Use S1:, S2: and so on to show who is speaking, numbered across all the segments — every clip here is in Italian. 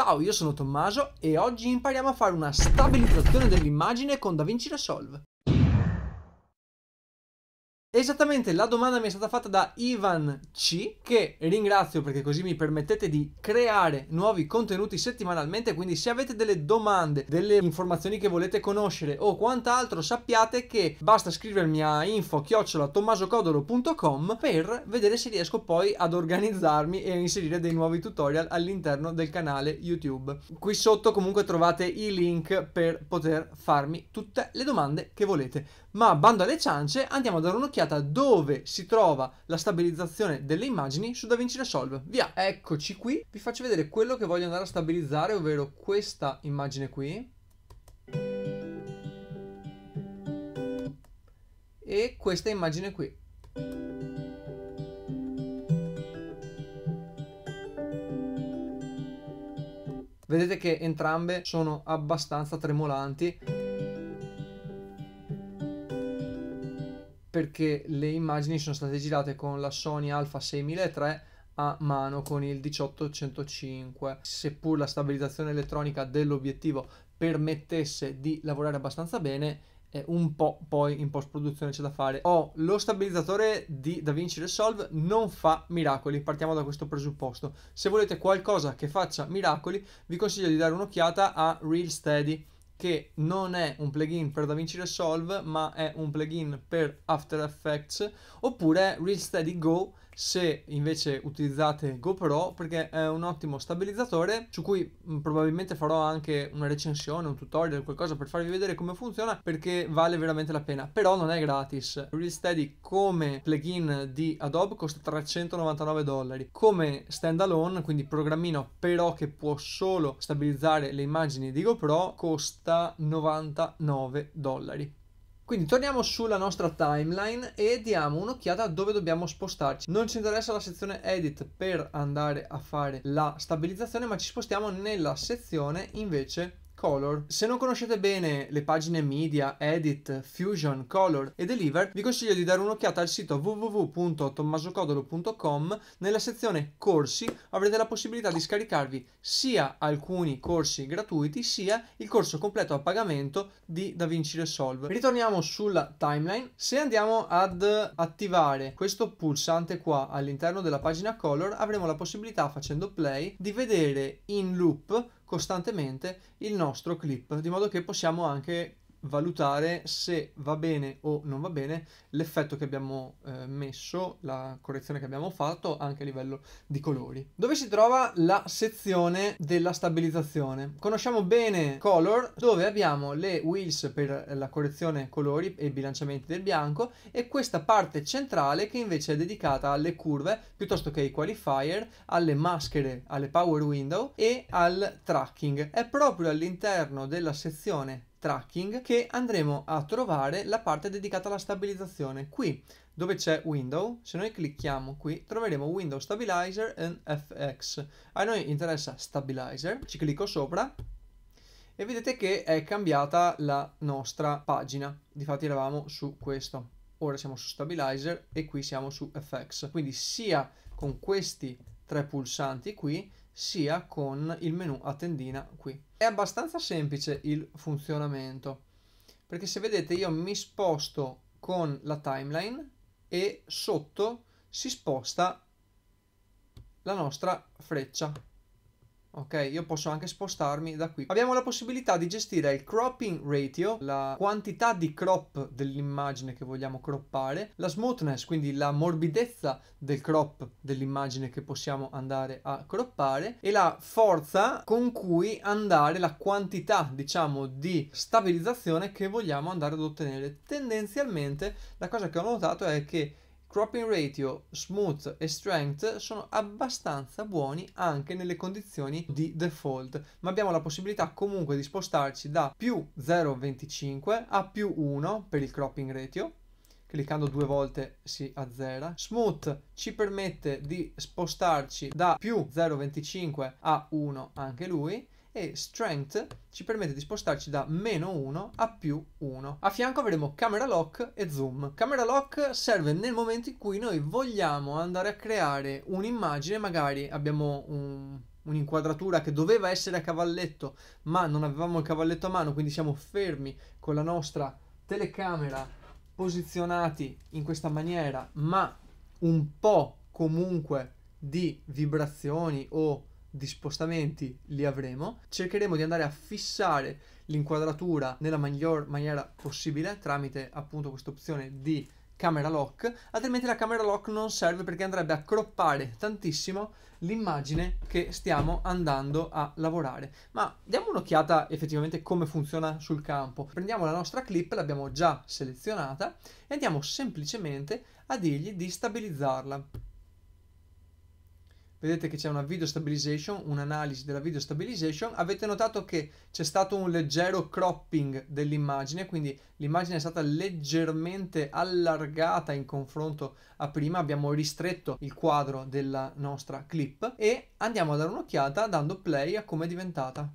S1: Ciao, io sono Tommaso e oggi impariamo a fare una stabilizzazione dell'immagine con DaVinci Resolve. Esattamente la domanda mi è stata fatta da Ivan C, che ringrazio perché così mi permettete di creare nuovi contenuti settimanalmente, quindi se avete delle domande, delle informazioni che volete conoscere o quant'altro, sappiate che basta scrivermi a info-tommasocodolo.com per vedere se riesco poi ad organizzarmi e a inserire dei nuovi tutorial all'interno del canale YouTube. Qui sotto comunque trovate i link per poter farmi tutte le domande che volete. Ma bando alle ciance, andiamo a dare un'occhiata spiegata dove si trova la stabilizzazione delle immagini su DaVinci Resolve. Via, eccoci qui, vi faccio vedere quello che voglio andare a stabilizzare, ovvero questa immagine qui. E questa immagine qui. Vedete che entrambe sono abbastanza tremolanti. perché le immagini sono state girate con la Sony Alpha 6003 a mano con il 1805. Seppur la stabilizzazione elettronica dell'obiettivo permettesse di lavorare abbastanza bene, è un po' poi in post produzione c'è da fare. Oh, lo stabilizzatore di DaVinci Resolve non fa miracoli, partiamo da questo presupposto. Se volete qualcosa che faccia miracoli, vi consiglio di dare un'occhiata a Real Steady che non è un plugin per DaVinci Resolve ma è un plugin per After Effects oppure Real Steady Go se invece utilizzate GoPro perché è un ottimo stabilizzatore su cui mm, probabilmente farò anche una recensione, un tutorial, qualcosa per farvi vedere come funziona perché vale veramente la pena, però non è gratis. Real Steady come plugin di Adobe costa 399 dollari, come standalone, quindi programmino però che può solo stabilizzare le immagini di GoPro costa 99 dollari. Quindi torniamo sulla nostra timeline e diamo un'occhiata a dove dobbiamo spostarci. Non ci interessa la sezione edit per andare a fare la stabilizzazione, ma ci spostiamo nella sezione invece Color. Se non conoscete bene le pagine media, edit, fusion, color e deliver, vi consiglio di dare un'occhiata al sito www.tommasocodolo.com. Nella sezione corsi avrete la possibilità di scaricarvi sia alcuni corsi gratuiti sia il corso completo a pagamento di DaVinci Resolve. Ritorniamo sulla timeline. Se andiamo ad attivare questo pulsante qua all'interno della pagina color avremo la possibilità facendo play di vedere in loop costantemente il nostro clip, di modo che possiamo anche valutare se va bene o non va bene l'effetto che abbiamo eh, messo, la correzione che abbiamo fatto anche a livello di colori. Dove si trova la sezione della stabilizzazione? Conosciamo bene Color dove abbiamo le wheels per la correzione colori e bilanciamenti del bianco e questa parte centrale che invece è dedicata alle curve piuttosto che ai qualifier, alle maschere, alle power window e al tracking. È proprio all'interno della sezione tracking che andremo a trovare la parte dedicata alla stabilizzazione. Qui dove c'è window, se noi clicchiamo qui troveremo window stabilizer and fx. A noi interessa stabilizer, ci clicco sopra e vedete che è cambiata la nostra pagina. Difatti eravamo su questo. Ora siamo su stabilizer e qui siamo su fx. Quindi sia con questi tre pulsanti qui sia con il menu a tendina qui. È abbastanza semplice il funzionamento perché se vedete io mi sposto con la timeline e sotto si sposta la nostra freccia ok io posso anche spostarmi da qui abbiamo la possibilità di gestire il cropping ratio la quantità di crop dell'immagine che vogliamo croppare la smoothness quindi la morbidezza del crop dell'immagine che possiamo andare a croppare e la forza con cui andare la quantità diciamo di stabilizzazione che vogliamo andare ad ottenere tendenzialmente la cosa che ho notato è che Cropping ratio, smooth e strength sono abbastanza buoni anche nelle condizioni di default, ma abbiamo la possibilità comunque di spostarci da più 0,25 a più 1 per il cropping ratio, cliccando due volte si azzera. Smooth ci permette di spostarci da più 0,25 a 1 anche lui e Strength ci permette di spostarci da meno 1 a più 1. A fianco avremo Camera Lock e Zoom. Camera Lock serve nel momento in cui noi vogliamo andare a creare un'immagine, magari abbiamo un un'inquadratura che doveva essere a cavalletto, ma non avevamo il cavalletto a mano, quindi siamo fermi con la nostra telecamera posizionati in questa maniera, ma un po' comunque di vibrazioni o di spostamenti li avremo, cercheremo di andare a fissare l'inquadratura nella miglior maniera possibile tramite appunto questa opzione di camera lock, altrimenti la camera lock non serve perché andrebbe a croppare tantissimo l'immagine che stiamo andando a lavorare. Ma diamo un'occhiata effettivamente come funziona sul campo. Prendiamo la nostra clip, l'abbiamo già selezionata e andiamo semplicemente a dirgli di stabilizzarla vedete che c'è una video stabilization, un'analisi della video stabilization, avete notato che c'è stato un leggero cropping dell'immagine, quindi l'immagine è stata leggermente allargata in confronto a prima, abbiamo ristretto il quadro della nostra clip e andiamo a dare un'occhiata dando play a come è diventata.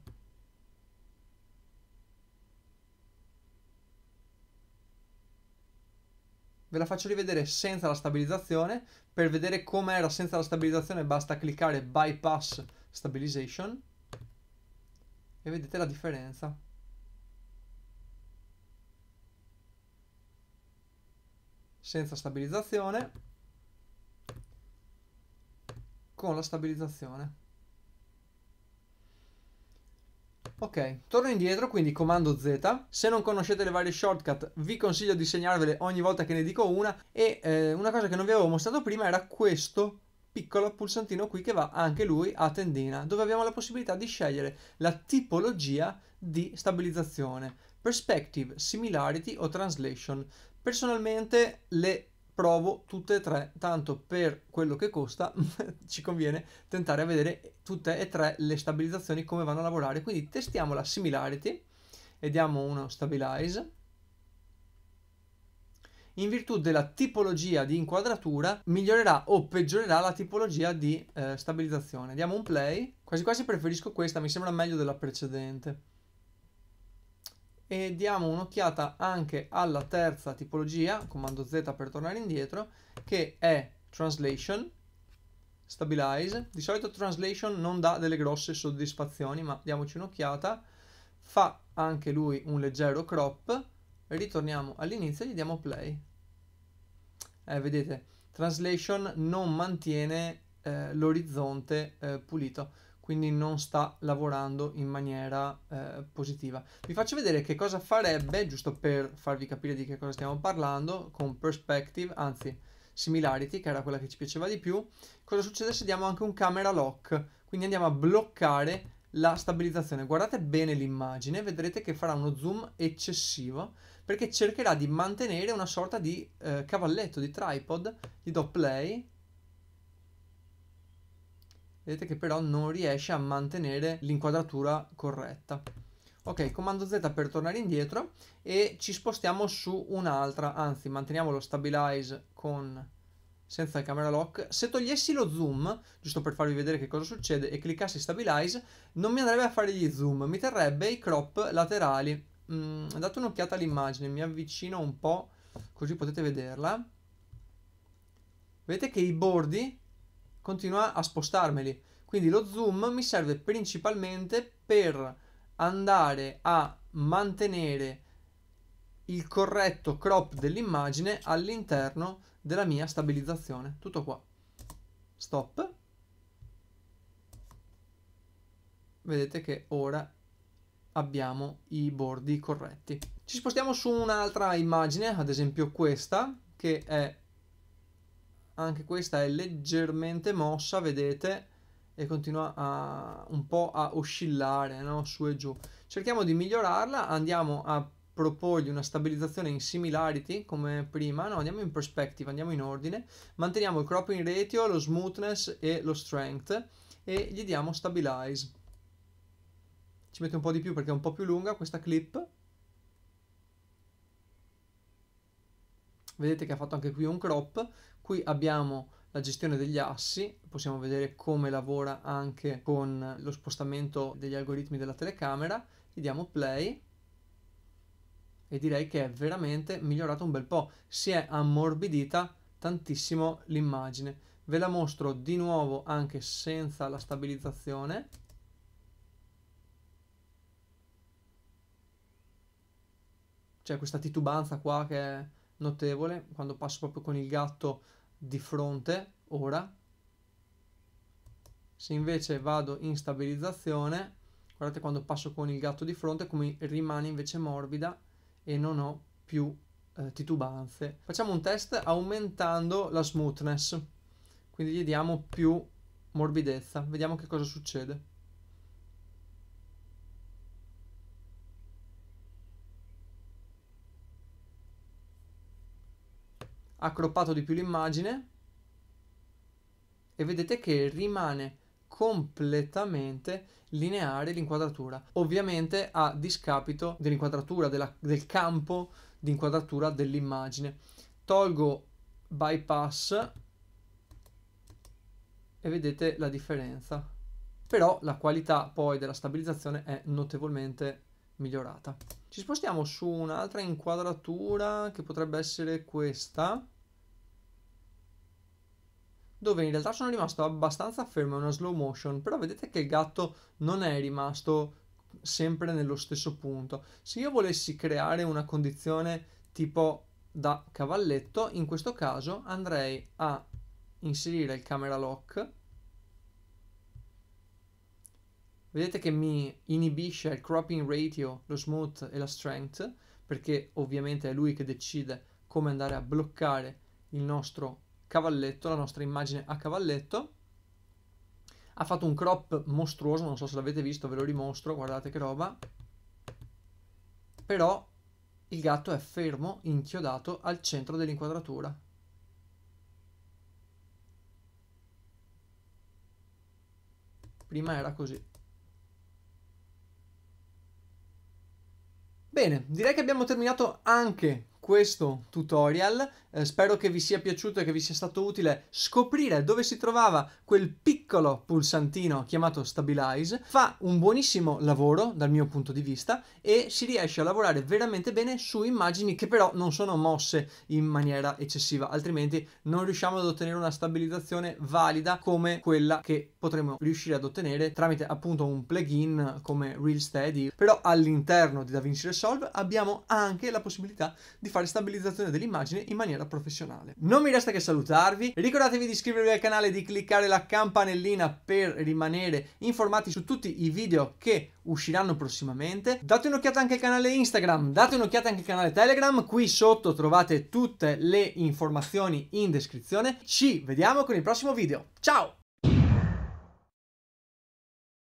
S1: ve la faccio rivedere senza la stabilizzazione. Per vedere com'era senza la stabilizzazione basta cliccare bypass stabilization e vedete la differenza. Senza stabilizzazione con la stabilizzazione. Ok, torno indietro, quindi comando Z. Se non conoscete le varie shortcut, vi consiglio di segnarvele ogni volta che ne dico una. E eh, una cosa che non vi avevo mostrato prima era questo piccolo pulsantino qui che va anche lui a tendina, dove abbiamo la possibilità di scegliere la tipologia di stabilizzazione, perspective, similarity o translation. Personalmente le provo tutte e tre, tanto per quello che costa ci conviene tentare a vedere tutte e tre le stabilizzazioni come vanno a lavorare. Quindi testiamo la similarity e diamo uno stabilize. In virtù della tipologia di inquadratura migliorerà o peggiorerà la tipologia di eh, stabilizzazione. Diamo un play, quasi quasi preferisco questa, mi sembra meglio della precedente e diamo un'occhiata anche alla terza tipologia, comando Z per tornare indietro, che è Translation, Stabilize. Di solito Translation non dà delle grosse soddisfazioni, ma diamoci un'occhiata. Fa anche lui un leggero crop, ritorniamo all'inizio e gli diamo Play. Eh, vedete, Translation non mantiene eh, l'orizzonte eh, pulito quindi non sta lavorando in maniera eh, positiva. Vi faccio vedere che cosa farebbe, giusto per farvi capire di che cosa stiamo parlando, con perspective, anzi similarity, che era quella che ci piaceva di più. Cosa succede se diamo anche un camera lock? Quindi andiamo a bloccare la stabilizzazione. Guardate bene l'immagine, vedrete che farà uno zoom eccessivo perché cercherà di mantenere una sorta di eh, cavalletto, di tripod. Gli do play Vedete che però non riesce a mantenere l'inquadratura corretta. Ok, comando Z per tornare indietro e ci spostiamo su un'altra, anzi manteniamo lo stabilize con senza il camera lock. Se togliessi lo zoom, giusto per farvi vedere che cosa succede, e cliccassi stabilize, non mi andrebbe a fare gli zoom, mi terrebbe i crop laterali. Mm, date un'occhiata all'immagine, mi avvicino un po' così potete vederla. Vedete che i bordi continua a spostarmeli. Quindi lo zoom mi serve principalmente per andare a mantenere il corretto crop dell'immagine all'interno della mia stabilizzazione. Tutto qua. Stop. Vedete che ora abbiamo i bordi corretti. Ci spostiamo su un'altra immagine, ad esempio questa, che è anche questa è leggermente mossa, vedete, e continua a, un po' a oscillare no? su e giù. Cerchiamo di migliorarla, andiamo a proporgli una stabilizzazione in similarity come prima, no, andiamo in perspective, andiamo in ordine, manteniamo il cropping ratio, lo smoothness e lo strength e gli diamo stabilize. Ci mette un po' di più perché è un po' più lunga questa clip, vedete che ha fatto anche qui un crop qui abbiamo la gestione degli assi, possiamo vedere come lavora anche con lo spostamento degli algoritmi della telecamera, gli diamo play e direi che è veramente migliorato un bel po', si è ammorbidita tantissimo l'immagine. Ve la mostro di nuovo anche senza la stabilizzazione. C'è questa titubanza qua che notevole quando passo proprio con il gatto di fronte ora se invece vado in stabilizzazione guardate quando passo con il gatto di fronte come rimane invece morbida e non ho più eh, titubanze facciamo un test aumentando la smoothness quindi gli diamo più morbidezza vediamo che cosa succede ha croppato di più l'immagine e vedete che rimane completamente lineare l'inquadratura, ovviamente a discapito dell'inquadratura, del campo di inquadratura dell'immagine. Tolgo bypass e vedete la differenza. Però la qualità poi della stabilizzazione è notevolmente migliorata. Ci spostiamo su un'altra inquadratura che potrebbe essere questa dove in realtà sono rimasto abbastanza fermo, è una slow motion, però vedete che il gatto non è rimasto sempre nello stesso punto. Se io volessi creare una condizione tipo da cavalletto, in questo caso andrei a inserire il camera lock. Vedete che mi inibisce il cropping ratio, lo smooth e la strength, perché ovviamente è lui che decide come andare a bloccare il nostro cavalletto, la nostra immagine a cavalletto. Ha fatto un crop mostruoso, non so se l'avete visto, ve lo rimostro, guardate che roba. Però il gatto è fermo, inchiodato al centro dell'inquadratura. Prima era così. Bene, direi che abbiamo terminato anche questo tutorial. Eh, spero che vi sia piaciuto e che vi sia stato utile scoprire dove si trovava quel piccolo pulsantino chiamato Stabilize. Fa un buonissimo lavoro dal mio punto di vista e si riesce a lavorare veramente bene su immagini che però non sono mosse in maniera eccessiva, altrimenti non riusciamo ad ottenere una stabilizzazione valida come quella che potremmo riuscire ad ottenere tramite appunto un plugin come Real Steady. Però all'interno di DaVinci Resolve abbiamo anche la possibilità di fare stabilizzazione dell'immagine in maniera professionale. Non mi resta che salutarvi, ricordatevi di iscrivervi al canale e di cliccare la campanellina per rimanere informati su tutti i video che usciranno prossimamente. Date un'occhiata anche al canale Instagram, date un'occhiata anche al canale Telegram, qui sotto trovate tutte le informazioni in descrizione. Ci vediamo con il prossimo video, ciao!